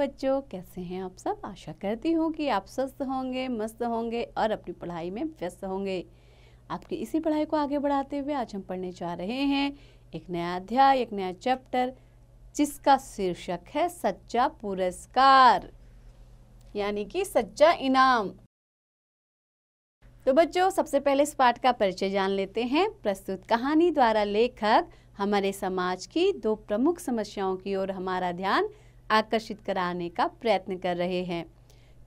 बच्चों कैसे हैं आप सब आशा करती हूँ कि आप स्वस्थ होंगे मस्त होंगे और अपनी पढ़ाई में व्यस्त होंगे आपकी इसी पढ़ाई को आगे बढ़ाते हुए आज हम पढ़ने जा रहे हैं एक नया अध्याय एक नया चैप्टर जिसका शीर्षक है सच्चा पुरस्कार यानी कि सच्चा इनाम तो बच्चों सबसे पहले इस पाठ का परिचय जान लेते हैं प्रस्तुत कहानी द्वारा लेखक हमारे समाज की दो प्रमुख समस्याओं की ओर हमारा ध्यान आकर्षित कराने का प्रयत्न कर रहे हैं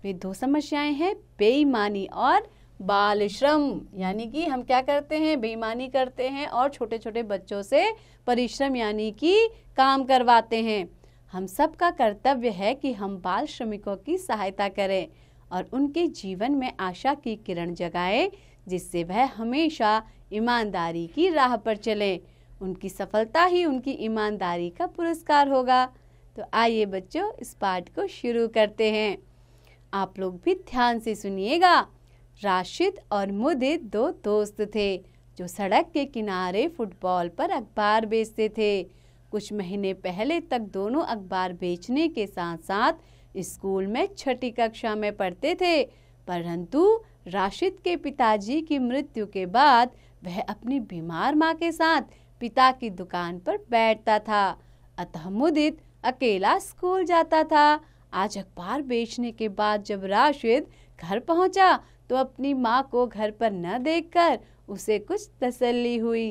वे दो समस्याएं हैं बेईमानी और बाल श्रम यानी कि हम क्या करते हैं बेईमानी करते हैं और छोटे छोटे बच्चों से परिश्रम यानी कि काम करवाते हैं हम सब का कर्तव्य है कि हम बाल श्रमिकों की सहायता करें और उनके जीवन में आशा की किरण जगाएं जिससे वह हमेशा ईमानदारी की राह पर चलें उनकी सफलता ही उनकी ईमानदारी का पुरस्कार होगा तो आइए बच्चों इस पाठ को शुरू करते हैं आप लोग भी ध्यान से सुनिएगा राशिद और मुदित दो दोस्त थे जो सड़क के किनारे फुटबॉल पर अखबार बेचते थे कुछ महीने पहले तक दोनों अखबार बेचने के साथ साथ स्कूल में छठी कक्षा में पढ़ते थे परंतु राशिद के पिताजी की मृत्यु के बाद वह अपनी बीमार माँ के साथ पिता की दुकान पर बैठता था अतः मुदित अकेला स्कूल जाता था आज अखबार बेचने के बाद जब राशिद घर पहुंचा तो अपनी माँ को घर पर न देखकर उसे कुछ तसल्ली हुई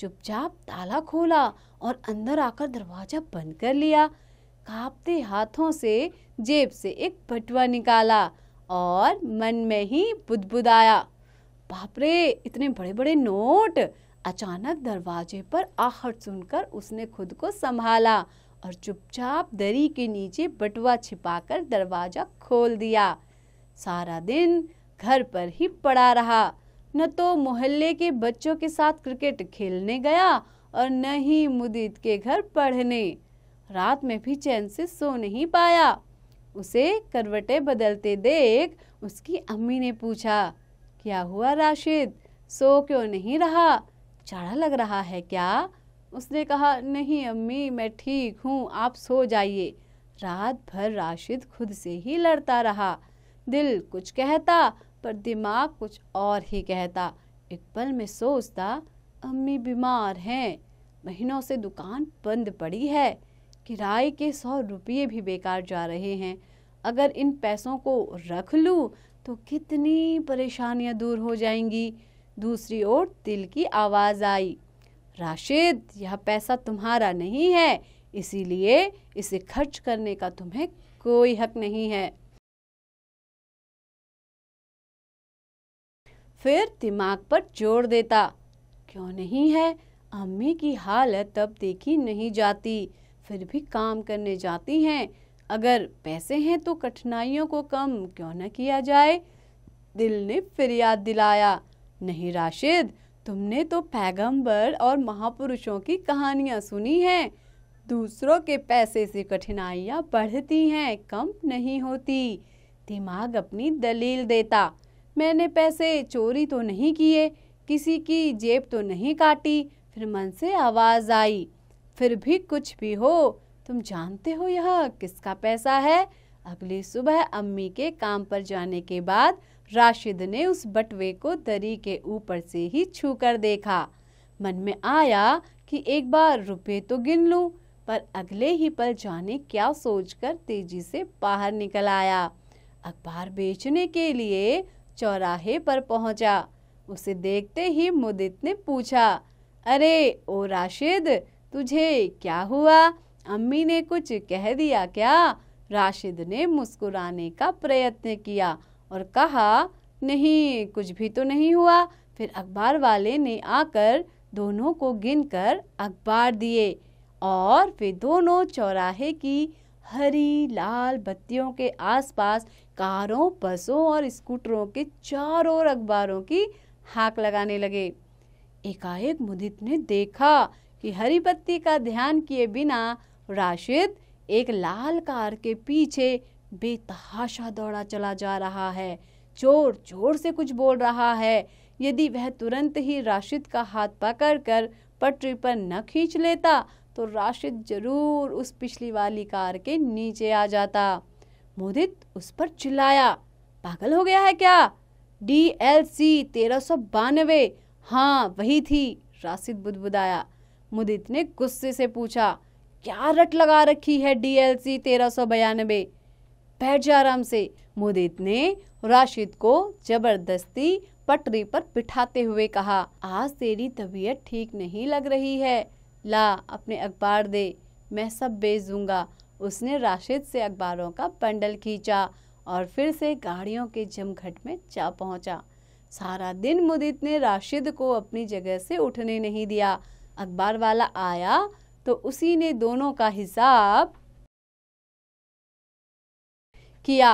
चुपचाप ताला खोला और अंदर आकर दरवाजा बंद कर लिया कांपते हाथों से जेब से एक बटुआ निकाला और मन में ही बुदबुदाया बाप रे इतने बड़े बड़े नोट अचानक दरवाजे पर आहट सुनकर उसने खुद को संभाला और चुपचाप दरी के नीचे बटुआ छिपाकर दरवाजा खोल दिया सारा दिन घर पर ही पड़ा रहा न तो मोहल्ले के बच्चों के साथ क्रिकेट खेलने गया और न ही मुदित के घर पढ़ने रात में भी चैन से सो नहीं पाया उसे करवटे बदलते देख उसकी अम्मी ने पूछा क्या हुआ राशिद सो क्यों नहीं रहा चाड़ा लग रहा है क्या उसने कहा नहीं अम्मी मैं ठीक हूँ आप सो जाइए रात भर राशिद खुद से ही लड़ता रहा दिल कुछ कहता पर दिमाग कुछ और ही कहता एक पल में सोचता अम्मी बीमार हैं महीनों से दुकान बंद पड़ी है किराए के सौ रुपये भी बेकार जा रहे हैं अगर इन पैसों को रख लूँ तो कितनी परेशानियां दूर हो जाएंगी दूसरी ओर दिल की आवाज़ आई राशिद यह पैसा तुम्हारा नहीं है इसीलिए इसे खर्च करने का तुम्हें कोई हक नहीं है फिर दिमाग पर जोर देता क्यों नहीं है अम्मी की हालत अब देखी नहीं जाती फिर भी काम करने जाती हैं अगर पैसे हैं तो कठिनाइयों को कम क्यों न किया जाए दिल ने फिर याद दिलाया नहीं राशिद तुमने तो पैगंबर और महापुरुषों की कहानियाँ सुनी हैं दूसरों के पैसे से कठिनाइयाँ बढ़ती हैं कम नहीं होती दिमाग अपनी दलील देता मैंने पैसे चोरी तो नहीं किए किसी की जेब तो नहीं काटी फिर मन से आवाज़ आई फिर भी कुछ भी हो तुम जानते हो यह किसका पैसा है अगली सुबह अम्मी के काम पर जाने के बाद राशिद ने उस बटवे को दरी के ऊपर से ही छू कर देखा मन में आया कि एक बार रुपए तो गिन लूं पर अगले ही पल जाने क्या सोचकर तेजी से बाहर निकल आया अखबार बेचने के लिए चौराहे पर पहुंचा उसे देखते ही मुदित ने पूछा अरे ओ राशिद तुझे क्या हुआ अम्मी ने कुछ कह दिया क्या राशिद ने मुस्कुराने का प्रयत्न किया और कहा नहीं कुछ भी तो नहीं हुआ फिर अखबार वाले ने आकर दोनों को गिनकर अखबार दिए और वे दोनों चौराहे की हरी लाल बत्तियों के आसपास कारों बसों और स्कूटरों के चारों ओर अखबारों की हाक लगाने लगे एकाएक मुदित ने देखा कि हरी बत्ती का ध्यान किए बिना राशिद एक लाल कार के पीछे बेतहाशा दौड़ा चला जा रहा है जोर जोर से कुछ बोल रहा है यदि वह तुरंत ही राशिद का हाथ पकड़कर पटरी पर न खींच लेता तो राशिद जरूर उस पिछली वाली कार के नीचे आ जाता मोदित उस पर चिल्लाया पागल हो गया है क्या डी एल सी तेरह सौ बानवे हाँ वही थी राशिद बुदबुदाया मुदित ने गुस्से से पूछा क्या रट लगा रखी है डी एल सी तेरह सौ बयानबे बैठ जा आराम से मुदित ने राशिद को जबरदस्ती पटरी पर बिठाते हुए कहा आज तेरी तबीयत ठीक नहीं लग रही है ला अपने अखबार दे मैं सब बेच दूंगा उसने राशिद से अखबारों का पंडल खींचा और फिर से गाड़ियों के जमघट में जा पहुंचा सारा दिन मुदित ने राशिद को अपनी जगह से उठने नहीं दिया अखबार वाला आया तो उसी ने दोनों का हिसाब किया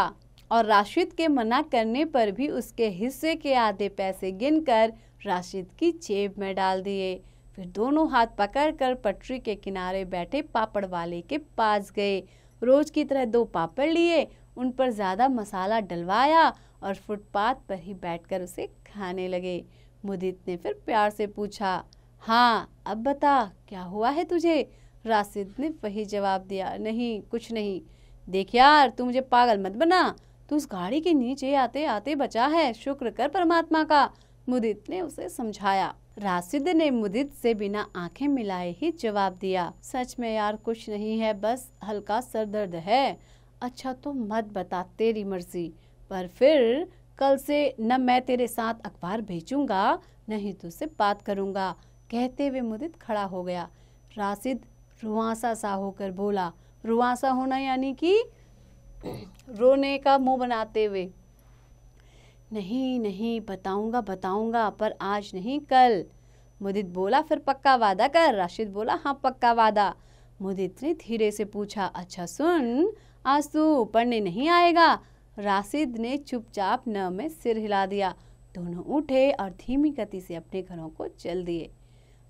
और राशिद के मना करने पर भी उसके हिस्से के आधे पैसे गिनकर राशिद की जेब में डाल दिए फिर दोनों हाथ पकड़कर पटरी के किनारे बैठे पापड़ वाले के पास गए रोज की तरह दो पापड़ लिए उन पर ज़्यादा मसाला डलवाया और फुटपाथ पर ही बैठकर उसे खाने लगे मुदित ने फिर प्यार से पूछा हाँ अब बता क्या हुआ है तुझे राशिद ने वही जवाब दिया नहीं कुछ नहीं देख यार तू मुझे पागल मत बना तू उस गाड़ी के नीचे आते आते बचा है शुक्र कर परमात्मा का मुदित ने उसे समझाया राशिद ने मुदित से बिना आंखें मिलाए ही जवाब दिया सच में यार कुछ नहीं है बस हल्का सर दर्द है अच्छा तो मत बता तेरी मर्जी पर फिर कल से न मैं तेरे साथ अखबार भेजूंगा नहीं तुझसे बात करूंगा कहते हुए मुदित खड़ा हो गया राशिद रुआसा सा होकर बोला रुआसा होना यानी कि रोने का मुंह बनाते हुए नहीं नहीं बताऊंगा बताऊंगा पर आज नहीं कल मुदित बोला फिर पक्का वादा कर राशिद बोला हाँ पक्का वादा मुदित ने धीरे से पूछा अच्छा सुन आज तू पढ़ने नहीं आएगा राशिद ने चुपचाप न में सिर हिला दिया दोनों उठे और धीमी गति से अपने घरों को चल दिए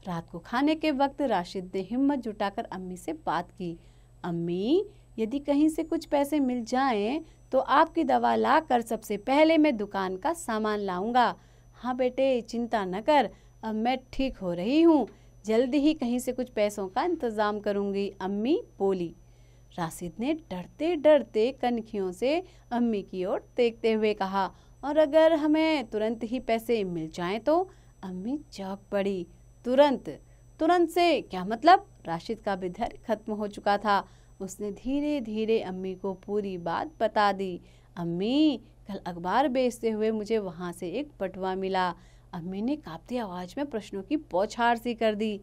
रात को खाने के वक्त राशिद ने हिम्मत जुटाकर अम्मी से बात की अम्मी यदि कहीं से कुछ पैसे मिल जाएं तो आपकी दवा ला कर सबसे पहले मैं दुकान का सामान लाऊंगा हाँ बेटे चिंता न कर अब मैं ठीक हो रही हूँ जल्दी ही कहीं से कुछ पैसों का इंतज़ाम करूँगी अम्मी बोली राशिद ने डरते डरते कनखियों से अम्मी की ओर देखते हुए कहा और अगर हमें तुरंत ही पैसे मिल जाएं तो अम्मी चौक पड़ी तुरंत तुरंत से क्या मतलब राशिद का भी धैर्य खत्म हो चुका था उसने धीरे धीरे अम्मी को पूरी बात बता दी अम्मी कल अखबार बेचते हुए मुझे वहाँ से एक बटुआ मिला अम्मी ने कांपती आवाज़ में प्रश्नों की पोछार सी कर दी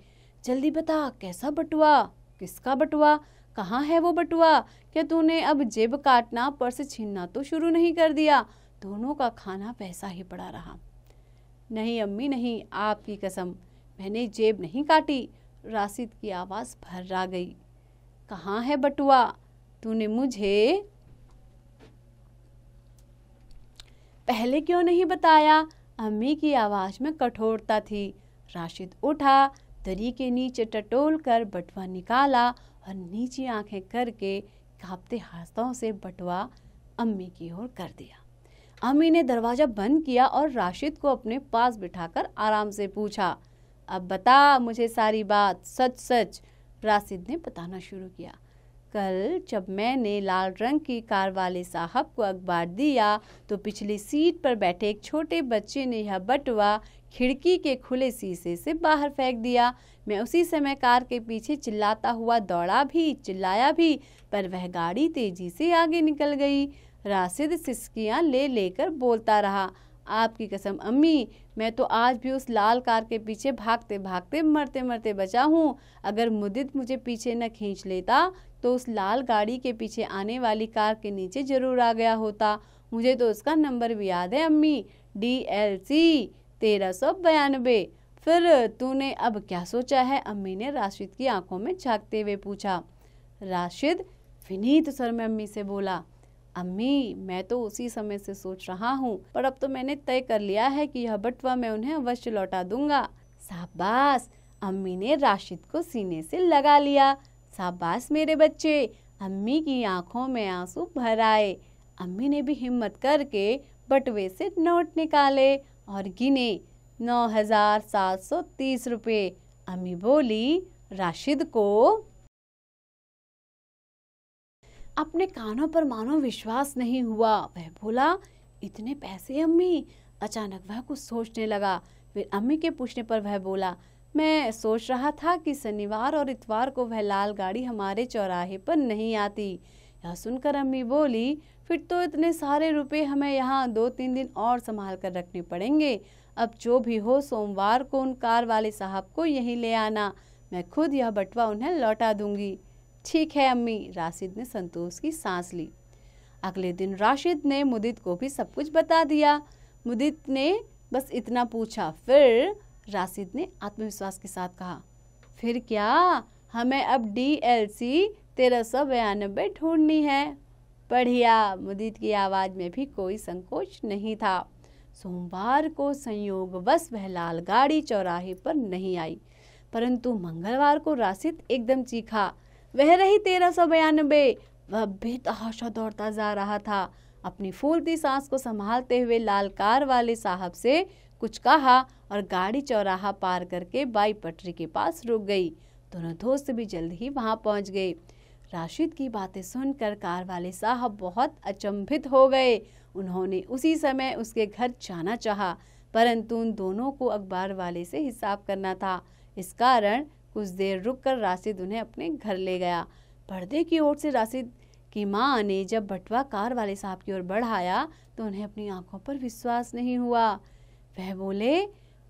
जल्दी बता कैसा बटुआ किसका बटुआ कहाँ है वो बटुआ क्या तूने अब जेब काटना पर्स छीनना तो शुरू नहीं कर दिया दोनों का खाना वैसा ही पड़ा रहा नहीं अम्मी नहीं आपकी कसम मैंने जेब नहीं काटी राशिद की आवाज़ भर्रा गई कहाँ है बटुआ तूने मुझे पहले क्यों नहीं बताया अम्मी की आवाज़ में कठोरता थी राशिद उठा दरी के नीचे टटोल कर बटुआ निकाला और नीची आंखें करके कांपते हाथों से बटुआ अम्मी की ओर कर दिया अम्मी ने दरवाज़ा बंद किया और राशिद को अपने पास बिठाकर आराम से पूछा अब बता मुझे सारी बात सच सच राशिद ने बताना शुरू किया कल जब मैंने लाल रंग की कार वाले साहब को अखबार दिया तो पिछली सीट पर बैठे एक छोटे बच्चे ने यह बटवा खिड़की के खुले शीशे से बाहर फेंक दिया मैं उसी समय कार के पीछे चिल्लाता हुआ दौड़ा भी चिल्लाया भी पर वह गाड़ी तेजी से आगे निकल गई राशिद सिस्कियाँ ले लेकर बोलता रहा आपकी कसम अम्मी मैं तो आज भी उस लाल कार के पीछे भागते भागते मरते मरते बचा हूँ अगर मुदित मुझे पीछे न खींच लेता तो उस लाल गाड़ी के पीछे आने वाली कार के नीचे जरूर आ गया होता मुझे तो उसका नंबर भी याद है अम्मी डी एल सी तेरह सौ बयानबे फिर तूने अब क्या सोचा है अम्मी ने राशिद की आंखों में झाँकते हुए पूछा राशिद विनीत सर में अम्मी से बोला अम्मी मैं तो उसी समय से सोच रहा हूँ पर अब तो मैंने तय कर लिया है कि यह बटवा मैं उन्हें अवश्य लौटा दूंगा शाबाश अम्मी ने राशिद को सीने से लगा लिया शाबाश मेरे बच्चे अम्मी की आंखों में आंसू भर आए अम्मी ने भी हिम्मत करके बटवे से नोट निकाले और गिने नौ हजार सात सौ तीस रुपये अम्मी बोली राशिद को अपने कानों पर मानो विश्वास नहीं हुआ वह बोला इतने पैसे अम्मी अचानक वह कुछ सोचने लगा फिर अम्मी के पूछने पर वह बोला मैं सोच रहा था कि शनिवार और इतवार को वह लाल गाड़ी हमारे चौराहे पर नहीं आती यह सुनकर अम्मी बोली फिर तो इतने सारे रुपए हमें यहाँ दो तीन दिन और संभाल कर रखने पड़ेंगे अब जो भी हो सोमवार को उन कार वाले साहब को यहीं ले आना मैं खुद यह बटवा उन्हें लौटा दूंगी ठीक है अम्मी राशिद ने संतोष की सांस ली अगले दिन राशिद ने मुदित को भी सब कुछ बता दिया मुदित ने बस इतना पूछा फिर राशिद ने आत्मविश्वास के साथ कहा फिर क्या हमें अब डी एल सी तेरह सौ बयानबे ढूंढनी है बढ़िया मुदित की आवाज़ में भी कोई संकोच नहीं था सोमवार को बस वह लाल गाड़ी चौराहे पर नहीं आई परंतु मंगलवार को राशिद एकदम चीखा वह रही तेरह सौ बयानबे वह बेतहाशा दौड़ता जा रहा था अपनी फूलती सांस को संभालते हुए लाल कार वाले साहब से कुछ कहा और गाड़ी चौराहा पार करके बाई पटरी के पास रुक गई दोनों दोस्त भी जल्द ही वहां पहुंच गए राशिद की बातें सुनकर कार वाले साहब बहुत अचंभित हो गए उन्होंने उसी समय उसके घर जाना चाहा परंतु उन दोनों को अखबार वाले से हिसाब करना था इस कारण कुछ देर रुककर राशिद उन्हें अपने घर ले गया पर्दे की ओर से राशिद की माँ ने जब बटवा कार वाले साहब की ओर बढ़ाया तो उन्हें अपनी आंखों पर विश्वास नहीं हुआ वह बोले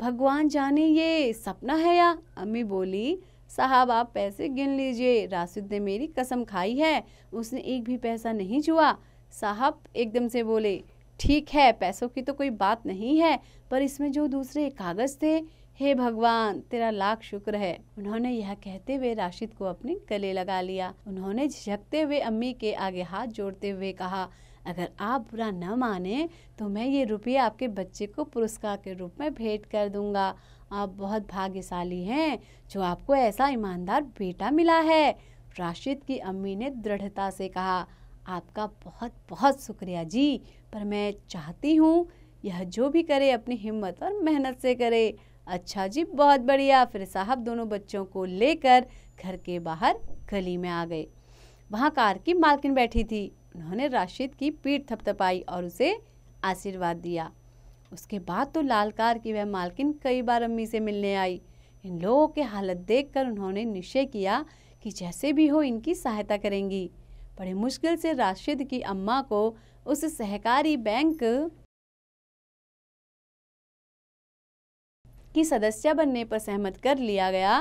भगवान जाने ये सपना है या अम्मी बोली साहब आप पैसे गिन लीजिए राशिद ने मेरी कसम खाई है उसने एक भी पैसा नहीं छुआ साहब एकदम से बोले ठीक है पैसों की तो कोई बात नहीं है पर इसमें जो दूसरे कागज़ थे हे भगवान तेरा लाख शुक्र है उन्होंने यह कहते हुए राशिद को अपने गले लगा लिया उन्होंने झिझकते हुए अम्मी के आगे हाथ जोड़ते हुए कहा अगर आप बुरा न माने तो मैं ये रुपये आपके बच्चे को पुरस्कार के रूप में भेंट कर दूंगा आप बहुत भाग्यशाली हैं जो आपको ऐसा ईमानदार बेटा मिला है राशिद की अम्मी ने दृढ़ता से कहा आपका बहुत बहुत शुक्रिया जी पर मैं चाहती हूँ यह जो भी करे अपनी हिम्मत और मेहनत से करे अच्छा जी बहुत बढ़िया फिर साहब दोनों बच्चों को लेकर घर के बाहर गली में आ गए वहाँ कार की मालकिन बैठी थी उन्होंने राशिद की पीठ थपथपाई और उसे आशीर्वाद दिया उसके बाद तो लाल कार की वह मालकिन कई बार अम्मी से मिलने आई इन लोगों की हालत देखकर उन्होंने निश्चय किया कि जैसे भी हो इनकी सहायता करेंगी बड़े मुश्किल से राशिद की अम्मा को उस सहकारी बैंक की सदस्य बनने पर सहमत कर लिया गया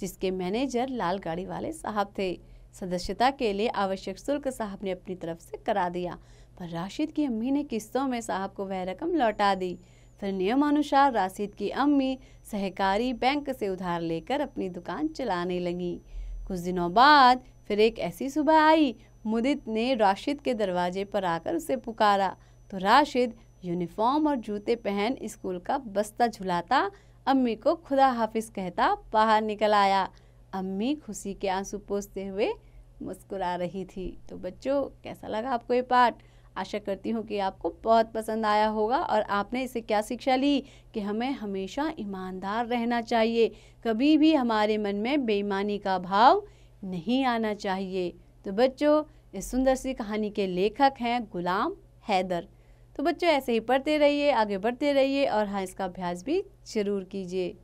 जिसके मैनेजर लाल गाड़ी वाले साहब थे सदस्यता के लिए आवश्यक शुल्क साहब ने अपनी तरफ से करा दिया पर राशिद की अम्मी ने किस्तों में साहब को वह रकम लौटा दी फिर नियमानुसार राशिद की अम्मी सहकारी बैंक से उधार लेकर अपनी दुकान चलाने लगी कुछ दिनों बाद फिर एक ऐसी सुबह आई मुदित ने राशिद के दरवाजे पर आकर उसे पुकारा तो राशिद यूनिफॉर्म और जूते पहन स्कूल का बस्ता झुलाता अम्मी को खुदा हाफिज कहता बाहर निकल आया अम्मी खुशी के आंसू पोसते हुए मुस्कुरा रही थी तो बच्चों कैसा लगा आपको ये पाठ आशा करती हूँ कि आपको बहुत पसंद आया होगा और आपने इसे क्या शिक्षा ली कि हमें हमेशा ईमानदार रहना चाहिए कभी भी हमारे मन में बेईमानी का भाव नहीं आना चाहिए तो बच्चों इस सुंदर सी कहानी के लेखक हैं गुलाम हैदर तो बच्चों ऐसे ही पढ़ते रहिए आगे बढ़ते रहिए और हाँ इसका अभ्यास भी ज़रूर कीजिए